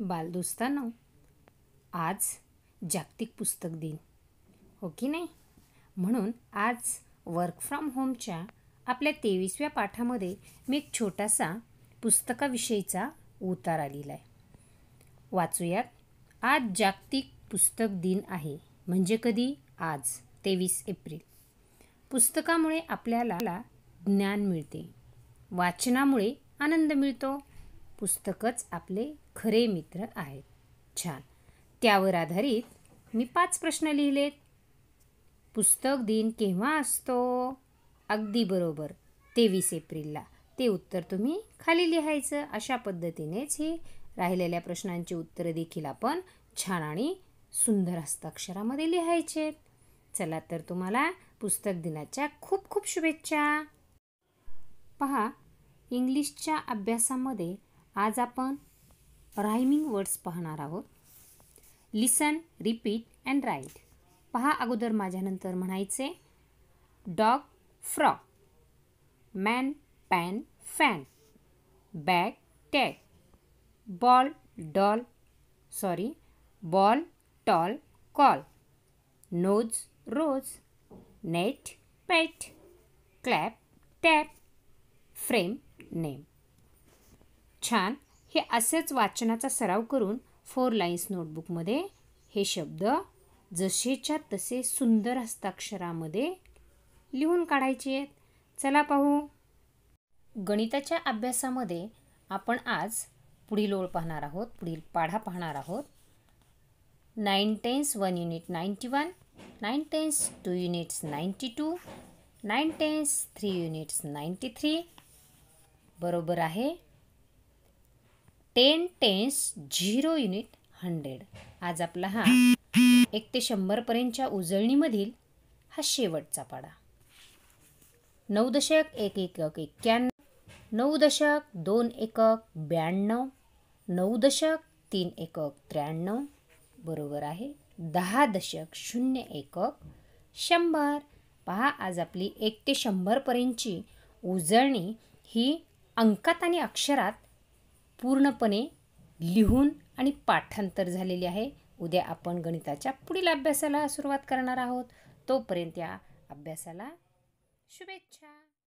बालदोस्तानो आज जागतिक पुस्तक दिन हो की नाही म्हणून आज वर्क फ्रॉम होमच्या आपल्या तेवीसव्या पाठामध्ये मी एक छोटासा पुस्तकाविषयीचा उतार आलेला आहे वाचूयात आज जागतिक पुस्तक दिन आहे म्हणजे कधी आज तेवीस एप्रिल पुस्तकामुळे आपल्याला ज्ञान मिळते वाचनामुळे आनंद मिळतो पुस्तकच आपले खरे मित्र आहेत छान त्यावर आधारित मी पाच प्रश्न लिहिलेत पुस्तक दिन केव्हा असतो अगदी बरोबर तेवीस एप्रिलला ते उत्तर तुम्ही खाली लिहायचं अशा पद्धतीनेच हे राहिलेल्या प्रश्नांची उत्तरं देखील आपण छान आणि सुंदर हस्ताक्षरामध्ये लिहायचे चला तर तुम्हाला पुस्तक दिनाच्या खूप खूप शुभेच्छा पहा इंग्लिशच्या अभ्यासामध्ये आज आपण रायमिंग वर्ड्स पाहणार आहोत लिसन रिपीट अँड राईट पहा अगोदर माझ्यानंतर म्हणायचे dog frog, man pan fan bag tag ball doll sorry ball tall call nose rose net pet clap tap frame name छान हे असेच वाचनाचा सराव करून फोर लाईन्स नोटबुकमध्ये हे शब्द जसेच्या तसे सुंदर हस्ताक्षरामध्ये लिहून काढायचे आहेत चला पाहू गणिताच्या अभ्यासामध्ये आपण आज पुढील ओळ पाहणार आहोत पुढील पाढा पाहणार आहोत nine tens one unit ninety one nine tens two units ninety two nine tens three units ninety three बरोबर आहे ten tens zero unit hundred आज आपला हा एक ते शंभरपर्यंतच्या उजळणीमधील हा शेवटचा पाडा नऊ दशक एक एकक एक्क्याण्णव नऊ दशक दोन एकक ब्याण्णव नऊ दशक तीन एकक त्र्याण्णव बरोबर आहे दहा दशक शून्य एकक शंभर पहा आज आपली एक ते शंभरपर्यंतची उजळणी ही अंकात आणि अक्षरात पूर्णपणे लिहून आणि पाठांतर झालेली आहे उद्या आपण गणिताच्या पुढील अभ्यासाला सुरुवात करणार आहोत तोपर्यंत या अभ्यासाला शुभेच्छा